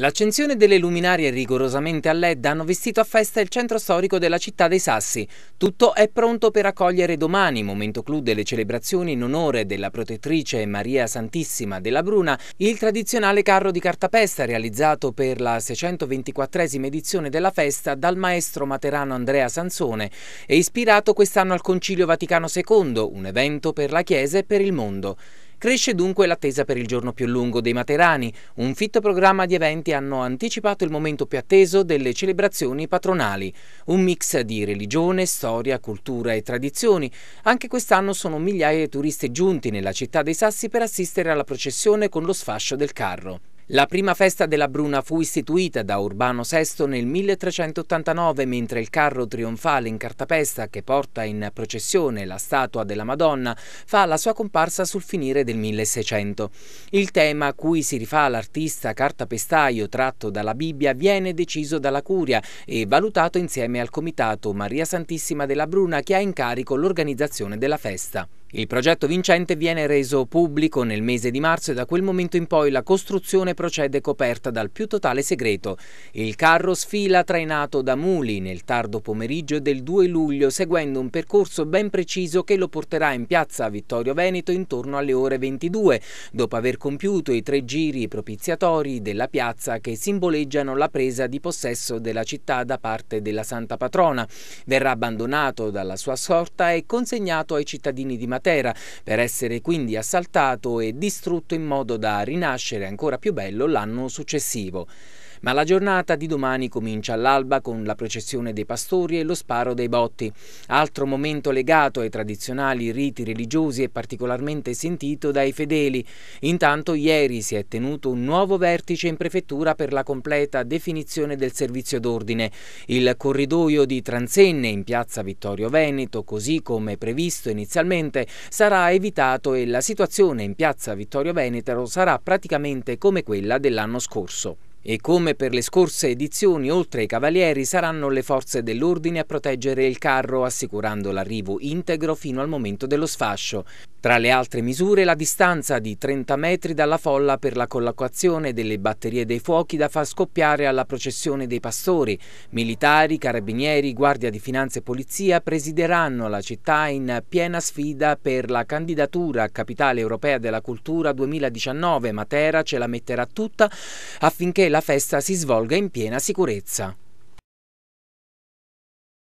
L'accensione delle luminarie rigorosamente a LED hanno vestito a festa il centro storico della città dei Sassi. Tutto è pronto per accogliere domani, momento clou delle celebrazioni in onore della protettrice Maria Santissima della Bruna, il tradizionale carro di cartapesta realizzato per la 624esima edizione della festa dal maestro materano Andrea Sansone e ispirato quest'anno al Concilio Vaticano II, un evento per la Chiesa e per il mondo. Cresce dunque l'attesa per il giorno più lungo dei Materani. Un fitto programma di eventi hanno anticipato il momento più atteso delle celebrazioni patronali. Un mix di religione, storia, cultura e tradizioni. Anche quest'anno sono migliaia di turisti giunti nella città dei Sassi per assistere alla processione con lo sfascio del carro. La prima festa della Bruna fu istituita da Urbano VI nel 1389 mentre il carro trionfale in cartapesta che porta in processione la statua della Madonna fa la sua comparsa sul finire del 1600. Il tema a cui si rifà l'artista cartapestaio tratto dalla Bibbia viene deciso dalla Curia e valutato insieme al Comitato Maria Santissima della Bruna che ha in carico l'organizzazione della festa. Il progetto vincente viene reso pubblico nel mese di marzo e da quel momento in poi la costruzione procede coperta dal più totale segreto. Il carro sfila trainato da muli nel tardo pomeriggio del 2 luglio seguendo un percorso ben preciso che lo porterà in piazza Vittorio Veneto intorno alle ore 22 dopo aver compiuto i tre giri propiziatori della piazza che simboleggiano la presa di possesso della città da parte della Santa Patrona. Verrà abbandonato dalla sua sorta e consegnato ai cittadini di Madrid Matera, per essere quindi assaltato e distrutto in modo da rinascere ancora più bello l'anno successivo. Ma la giornata di domani comincia all'alba con la processione dei pastori e lo sparo dei botti. Altro momento legato ai tradizionali riti religiosi e particolarmente sentito dai fedeli. Intanto ieri si è tenuto un nuovo vertice in prefettura per la completa definizione del servizio d'ordine. Il corridoio di Transenne in piazza Vittorio Veneto, così come previsto inizialmente, sarà evitato e la situazione in piazza Vittorio Veneto sarà praticamente come quella dell'anno scorso. E come per le scorse edizioni, oltre ai cavalieri, saranno le forze dell'ordine a proteggere il carro, assicurando l'arrivo integro fino al momento dello sfascio. Tra le altre misure la distanza di 30 metri dalla folla per la collocazione delle batterie dei fuochi da far scoppiare alla processione dei pastori. Militari, carabinieri, guardia di finanza e polizia presideranno la città in piena sfida per la candidatura a Capitale Europea della Cultura 2019. Matera ce la metterà tutta affinché la festa si svolga in piena sicurezza.